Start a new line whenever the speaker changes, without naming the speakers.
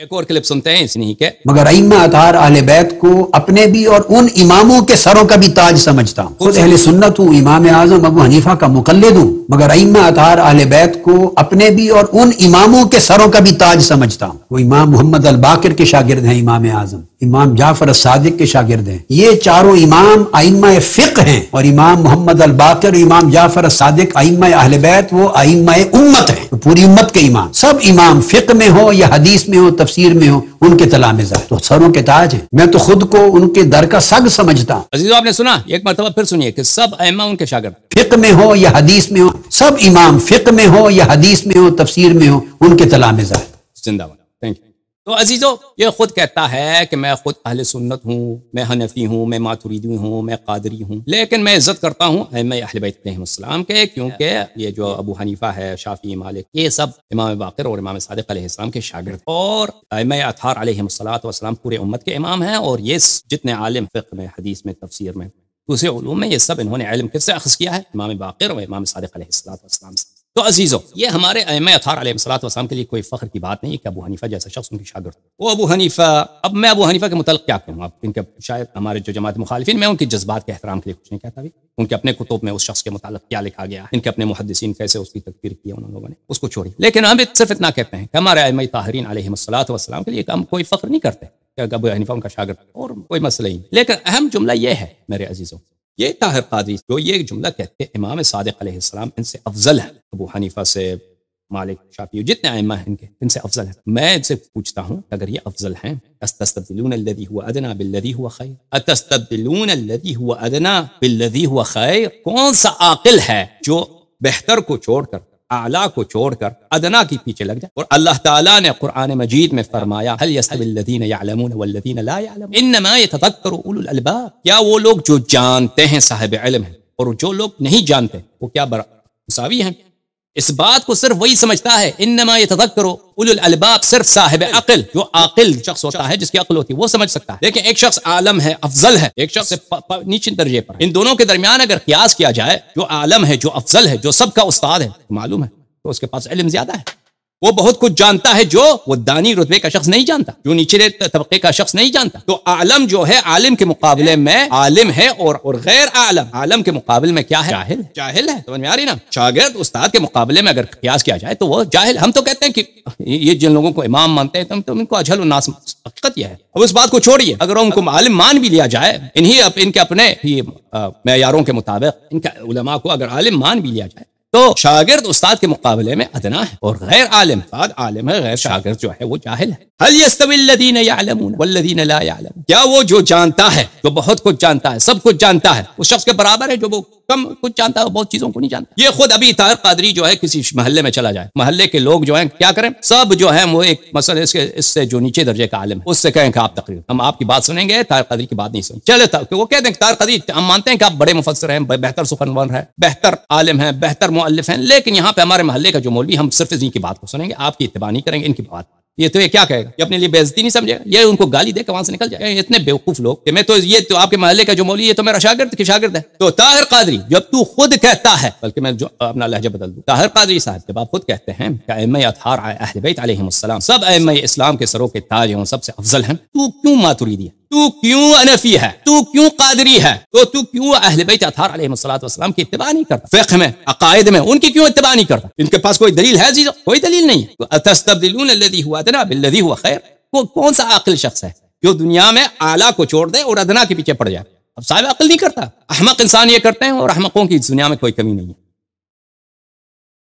ایک اور کلپ سنتے ہیں اس نہیں مگر
ائمہ اطہار اہل بیت کو اپنے بھی اور ان اماموں کے سروں کا بھی تاج سمجھتا ہوں خود اہل سنت ہوں امام اعظم ابو حنیفہ کا مقلد ہوں مگر ائمہ اتھار اہل بیت کو اپنے بھی اور ان اماموں کے سروں کا بھی تاج سمجھتا ہوں وہ امام محمد الباکر کے شاگرد ہیں امام اعظم امام جعفر الصادق کے شاگرد ہیں یہ چاروں امام ائمہ فقہ ہیں اور امام محمد الباکر امام جعفر الصادق ائمہ اہل بیت وہ ائمہ امت ہیں پوری امت کے امام سب امام فقہ میں ہو یا حدیث میں ہو تفسیر میں ہوں ان کے تلا میں سروں کے تاج ہیں میں تو خود کو ان کے در کا سگ سمجھتا ہوں
عزیزو آپ نے سنا ایک مرتبہ پھر سنیے کہ سب ان کے شاگرد
فقہ میں ہو یا حدیث میں ہو سب امام فقہ میں ہو یا حدیث میں ہو تفسیر میں ہو ان کے تلا میں
زندہ تو عزیزو یہ خود کہتا ہے کہ میں خود اہل سنت ہوں میں حنفی ہوں میں ماتوریدی ہوں میں قادری ہوں لیکن میں عزت کرتا ہوں اہل بیت السلام کے کیونکہ یہ جو ابو حنیفہ ہے شافی مالک یہ سب امام باقر اور امام صادق علیہ السلام کے شاگرد اور ایم اتھار علیہ السلام پورے امت کے امام ہیں اور یہ جتنے عالم فقہ میں حدیث میں تفسیر میں دوسرے علوم میں یہ سب انہوں نے علم کس سے اخذ کیا ہے امام باقر اور امام صادق علیہ السلام سے تو عزیزو یہ ہمارے ایم اطہار علیہ وصلا وسلام کے لیے کوئی فخر کی بات نہیں کہ ابو حنیفہ جیسا شخص ان کی شاگرد وہ ابو حنیفہ اب میں ابو حنیفہ کے متعلق کیا کہوں آپ ان کے شاید ہمارے جو جماعت مخالفین میں ان کے جذبات کے احترام کے لیے کچھ نہیں کہتا بھی ان کے اپنے کتب میں اس شخص کے متعلق کیا لکھا گیا ان کے اپنے محدثین کیسے اس کی تقریر کی ان لوگوں نے اس کو چھوڑی لیکن ہم صرف اتنا کہتے ہیں کہ ہمارے ام تاہرین علیہ وسلاط وسلام کے لیے ہم کوئی فخر نہیں کرتے کہ ابو حنیفہ ان کا شاگرد اور کوئی مسئلہ ہی نہیں لیکن اہم جملہ یہ ہے میرے عزیزوں یہ طاہر قادری جو یہ جملہ کہتے ہیں امام صادق علیہ السلام ان سے افضل ہے ابو حنیفہ سے مالک شافی جتنے ائمہ ہیں ان کے ان سے افضل ہے میں ان سے پوچھتا ہوں اگر یہ افضل ہیں استستبدلون الذي هو ادنى بالذي هو خير اتستبدلون الذي هو ادنى بالذي هو خير کون سا عاقل ہے جو بہتر کو چھوڑ کر اعلیٰ کو چھوڑ کر ادنا کی پیچھے لگ جائے اور اللہ تعالیٰ نے قرآن مجید میں فرمایا هل يستوي الذين يعلمون يعلمون والذين لا انما يتذكر اولو الالباب کیا وہ لوگ جو جانتے ہیں صاحب علم ہیں اور جو لوگ نہیں جانتے وہ کیا مساوی ہیں اس بات کو صرف وہی سمجھتا ہے انما یہ تبک کرو صرف صاحب عقل جو عاقل شخص ہوتا ہے جس کی عقل ہوتی ہے وہ سمجھ سکتا ہے لیکن ایک شخص عالم ہے افضل ہے ایک شخص نیچے درجے پر ان دونوں کے درمیان اگر قیاس کیا جائے جو عالم ہے جو افضل ہے جو سب کا استاد ہے معلوم ہے تو اس کے پاس علم زیادہ ہے وہ بہت کچھ جانتا ہے جو وہ دانی رتبے کا شخص نہیں جانتا جو نیچلے طبقے کا شخص نہیں جانتا تو عالم جو ہے عالم کے مقابلے میں عالم ہے اور غیر عالم عالم کے مقابلے میں کیا ہے جاہل ہے میں آ رہی نا شاگرد استاد کے مقابلے میں اگر قیاس کیا جائے تو وہ جاہل ہم تو کہتے ہیں کہ یہ جن لوگوں کو امام مانتے ہیں تو ان کو اجہل الناس حقیقت یہ ہے اب اس بات کو چھوڑیے اگر ان کو عالم مان بھی لیا جائے انہی ان کے اپنے معیاروں کے مطابق ان کے علماء کو اگر عالم مان بھی لیا جائے تو شاگرد استاد کے مقابلے میں ادنا ہے اور غیر عالم استاد عالم ہے غیر شاگرد جو ہے وہ جاہل ہے کیا وہ جو جانتا ہے جو بہت کچھ جانتا ہے سب کچھ جانتا ہے اس شخص کے برابر ہے جو وہ کم کچھ جانتا ہے بہت چیزوں کو نہیں جانتا یہ خود ابھی طاہر قادری جو ہے کسی محلے میں چلا جائے محلے کے لوگ جو ہیں کیا کریں سب جو ہیں وہ ایک مسئلہ اس, سے جو نیچے درجے کا عالم ہے اس سے کہیں کہ آپ تقریب ہم آپ کی بات سنیں گے طاہر قادری کی بات نہیں سنیں چلے کہ وہ کہتے ہیں طاہر قادری ہم مانتے ہیں کہ آپ بڑے مفسر ہیں بہتر سخنور ہیں بہتر عالم ہیں بہتر مؤلف ہیں لیکن یہاں پہ ہمارے محلے کا جو مولوی ہم صرف ان کی بات کو سنیں گے آپ کی اتباع نہیں کریں گے ان کی بات یہ تو یہ کیا کہے گا یہ اپنے لیے بےزتی نہیں سمجھے گا یہ ان کو گالی دے کے وہاں سے نکل جائے اتنے بیوقوف لوگ کہ میں تو یہ تو آپ کے محلے کا جو مولی یہ تو میرا شاگرد کی شاگرد ہے تو طاہر قادری جب تو خود کہتا ہے بلکہ میں جو اپنا لہجہ بدل دوں طاہر قادری صاحب جب آپ خود کہتے ہیں کہ ایم اطہار اہل بیت علیہم السلام سب ایم اسلام کے سروں کے تاج ہیں سب سے افضل ہیں تو کیوں ماتوری دیا تو کیوں انفی ہے تو کیوں قادری ہے تو تو کیوں اہل بیت اطہار علیہ الصلوۃ والسلام کی اتباع نہیں کرتا فقہ میں عقائد میں ان کی کیوں اتباع نہیں کرتا ان کے پاس کوئی دلیل ہے کوئی دلیل نہیں ہے اتستبدلون ادنا خیر وہ کون سا عاقل شخص ہے جو دنیا میں اعلی کو چھوڑ دے اور ادنا کے پیچھے پڑ جائے اب صاحب عقل نہیں کرتا احمق انسان یہ کرتے ہیں اور احمقوں کی اس دنیا میں کوئی کمی نہیں ہے